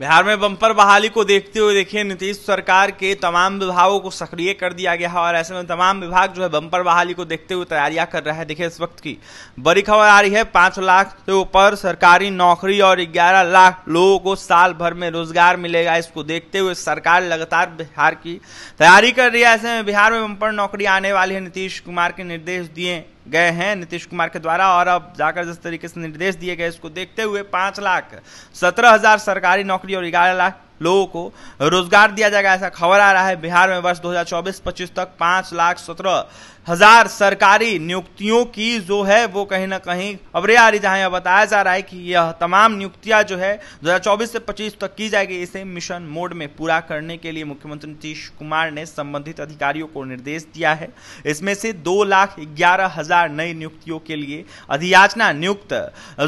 बिहार में बम्पर बहाली को देखते हुए देखिए नीतीश सरकार के तमाम विभागों को सक्रिय कर दिया गया है और ऐसे में तमाम विभाग जो है बम्पर बहाली को देखते हुए तैयारियां कर रहे हैं देखिए इस वक्त की बड़ी खबर आ रही है पाँच लाख से ऊपर सरकारी नौकरी और ग्यारह लाख लोगों को साल भर में रोजगार मिलेगा इसको देखते हुए सरकार लगातार बिहार की तैयारी कर रही है ऐसे में बिहार में बम्पर नौकरी आने वाली है नीतीश कुमार के निर्देश दिए गए हैं नीतीश कुमार के द्वारा और अब जाकर जिस तरीके से निर्देश दिए गए इसको देखते हुए पाँच लाख सत्रह हज़ार सरकारी नौकरी और ग्यारह लाख लोगों को रोजगार दिया जाएगा ऐसा खबर आ रहा है बिहार में वर्ष 2024-25 तक पाँच लाख सत्रह हजार सरकारी नियुक्तियों की जो है वो कहीं ना कहीं खबरें आ रही जहां यह बताया जा रहा है कि यह तमाम नियुक्तियां जो है दो से 25 तक की जाएगी इसे मिशन मोड में पूरा करने के लिए मुख्यमंत्री नीतीश कुमार ने संबंधित अधिकारियों को निर्देश दिया है इसमें से दो लाख ग्यारह हजार नई नियुक्तियों के लिए अधियाचना नियुक्त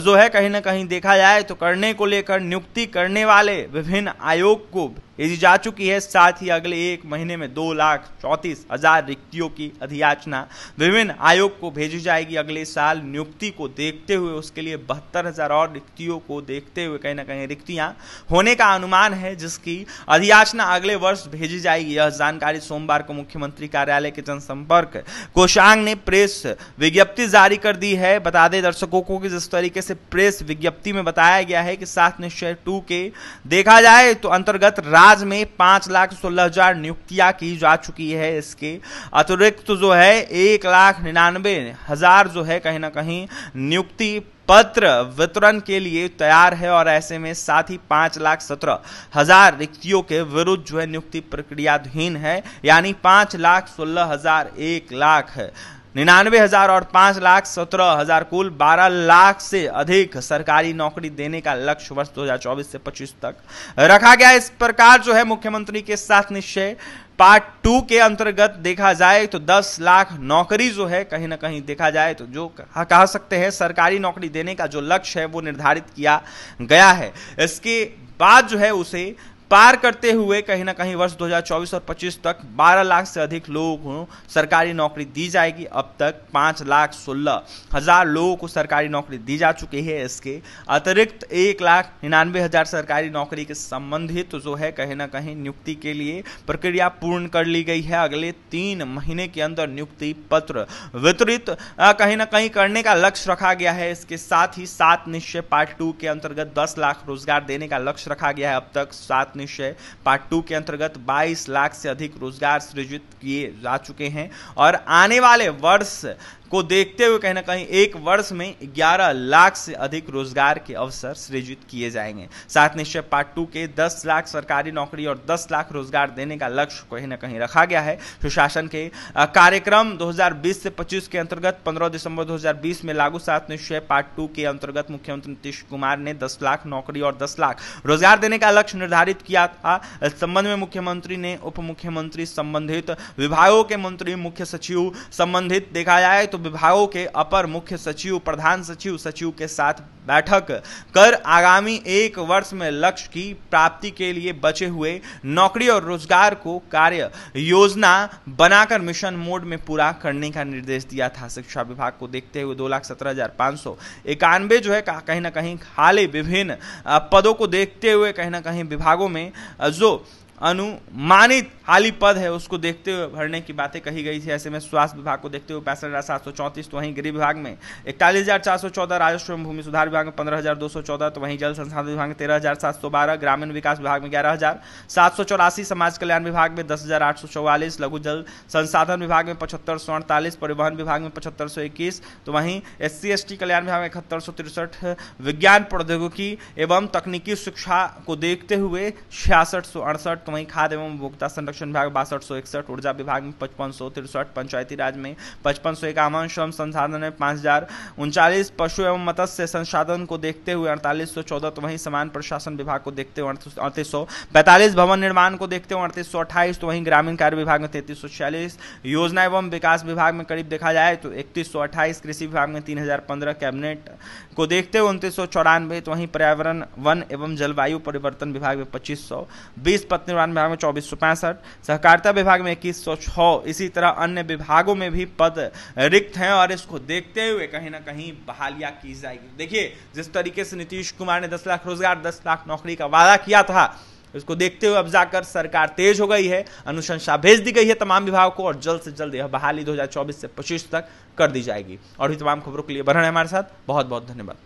जो है कहीं ना कहीं देखा जाए तो करने को लेकर नियुक्ति करने वाले विभिन्न आयोग को भेजी जा चुकी है साथ ही अगले एक महीने में दो लाख चौंतीस हजार रिक्तियों की अधियाचना विभिन्न आयोग को भेजी जाएगी अगले साल नियुक्ति को देखते हुए उसके लिए बहत्तर हजार और रिक्तियों को देखते हुए कहीं ना कहीं रिक्तियां होने का अनुमान है जिसकी अधियाचना अगले वर्ष भेजी जाएगी यह जानकारी सोमवार को मुख्यमंत्री कार्यालय के जनसंपर्क कोषांग ने प्रेस विज्ञप्ति जारी कर दी है बता दें दर्शकों को कि जिस तरीके से प्रेस विज्ञप्ति में बताया गया है कि सात निश्चय टू के देखा जाए तो अंतर्गत राज्य आज में पांच लाख सोलह हजार नियुक्तियां की जा चुकी है इसके अतिरिक्त तो जो है एक लाख निन्यानवे हजार जो है कहीं ना कहीं नियुक्ति पत्र वितरण के लिए तैयार है और ऐसे में साथ ही पांच लाख सत्रह हजार रिक्तियों के विरुद्ध जो है नियुक्ति प्रक्रियाधीन है यानी पांच लाख सोलह हजार एक लाख निन्यानवे हजार और पांच लाख सत्रह हजार कुल बारह लाख से अधिक सरकारी नौकरी देने का लक्ष्य वर्ष दो हजार चौबीस से पच्चीस तक रखा गया इस प्रकार जो है मुख्यमंत्री के साथ निश्चय पार्ट टू के अंतर्गत देखा जाए तो 10 लाख नौकरी जो है कहीं ना कहीं देखा जाए तो जो कह सकते हैं सरकारी नौकरी देने का जो लक्ष्य है वो निर्धारित किया गया है इसके बाद जो है उसे पार करते हुए कहीं ना कहीं वर्ष 2024 और 25 तक 12 लाख से अधिक लोगों को सरकारी नौकरी दी जाएगी अब तक पाँच लाख सोलह हजार लोगों को सरकारी नौकरी दी जा चुकी है इसके अतिरिक्त एक लाख निन्यानवे हजार सरकारी नौकरी के संबंधित तो जो है कहीं ना कहीं नियुक्ति के लिए प्रक्रिया पूर्ण कर ली गई है अगले तीन महीने के अंदर नियुक्ति पत्र वितरित कहीं ना कहीं करने का लक्ष्य रखा गया है इसके साथ ही सात निश्चय पार्ट टू के अंतर्गत दस लाख रोजगार देने का लक्ष्य रखा गया है अब तक सात निश्चय पार्ट टू के अंतर्गत 22 लाख से अधिक रोजगार सृजित किए जा चुके हैं और आने वाले वर्ष को देखते हुए कहीं ना कहीं एक वर्ष में 11 लाख से अधिक रोजगार के अवसर सृजित किए जाएंगे साथ निश्चय पार्ट टू के 10 लाख सरकारी नौकरी और 10 लाख रोजगार देने का लक्ष्य कहीं ना कहीं रखा गया है सुशासन के कार्यक्रम 2020 से 25 के अंतर्गत 15 दिसंबर 2020 में लागू सात निश्चय पार्ट टू के अंतर्गत मुख्यमंत्री नीतीश कुमार ने दस लाख नौकरी और दस लाख रोजगार देने का लक्ष्य निर्धारित किया था संबंध में मुख्यमंत्री ने उप मुख्यमंत्री संबंधित विभागों के मंत्री मुख्य सचिव संबंधित देखा जाए तो तो विभागों के अपर मुख्य सचिव प्रधान सचिव सचिव के साथ बैठक कर आगामी एक वर्ष में लक्ष्य की प्राप्ति के लिए बचे हुए नौकरी और रोजगार को कार्य योजना बनाकर मिशन मोड में पूरा करने का निर्देश दिया था शिक्षा विभाग को देखते हुए दो लाख सत्रह हजार पाँच सौ इक्यानवे जो है कहीं ना कहीं खाली विभिन्न पदों को देखते हुए कहीं ना कहीं विभागों में जो अनुमानित खाली पद है उसको देखते हुए भरने की बातें कही गई थी ऐसे में स्वास्थ्य विभाग को देखते हुए पैंसठ हज़ार सात सौ चौंतीस तो वहीं गृह विभाग में इकतालीस हज़ार चार सौ चौदह राजस्व एवं भूमि सुधार विभाग में पंद्रह हज़ार दो सौ चौदह तो वहीं जल संसाधन विभाग में तेरह हज़ार सात सौ बारह ग्रामीण विकास विभाग में ग्यारह हज़ार सात सौ चौरासी समाज कल्याण विभाग में दस हज़ार आठ सौ चौवालीस लघु जल संसाधन विभाग में पचहत्तर सौ अड़तालीस परिवहन विभाग में पचहत्तर सौ इक्कीस तो वहीं एस सी एस टी कल्याण विभाग में इकहत्तर सौ तिरसठ विज्ञान प्रौद्योगिकी एवं तकनीकी शिक्षा को देखते हुए छियासठ सौ अड़सठ तो वहीं खाद्य एवं उपभोक्ता संरक्षण संरक्षण विभाग बासठ सौ इकसठ ऊर्जा विभाग में पचपन सौ तिरसठ पंचायती राज में पचपन सौ इक्यावन श्रम संसाधन में पांच हजार उनचालीस पशु एवं मत्स्य संसाधन को देखते हुए अड़तालीस सौ चौदह तो वहीं समान प्रशासन विभाग को देखते हुए अड़तीस सौ पैंतालीस भवन निर्माण को देखते हुए अड़तीस सौ अट्ठाईस तो वहीं ग्रामीण कार्य विभाग में तैतीस सौ छियालीस योजना एवं विकास विभाग में करीब देखा जाए तो इकतीस सौ अट्ठाईस कृषि विभाग में तीन हजार पंद्रह कैबिनेट को देखते हुए उन्तीस सौ चौरानवे तो वहीं पर्यावरण वन एवं जलवायु परिवर्तन विभाग में पच्चीस सौ बीस पथ निर्माण विभाग में चौबीस सौ पैंसठ सहकारिता विभाग में इक्कीस सौ छः इसी तरह अन्य विभागों में भी पद रिक्त हैं और इसको देखते हुए कहीं ना कहीं बहालिया की जाएगी देखिए जिस तरीके से नीतीश कुमार ने दस लाख रोजगार दस लाख नौकरी का वादा किया था इसको देखते हुए अब जाकर सरकार तेज हो गई है अनुशंसा भेज दी गई है तमाम विभागों को और जल्द से जल्द यह बहाली 2024 से 25 तक कर दी जाएगी और भी तमाम खबरों के लिए बढ़ रहे हमारे साथ बहुत बहुत धन्यवाद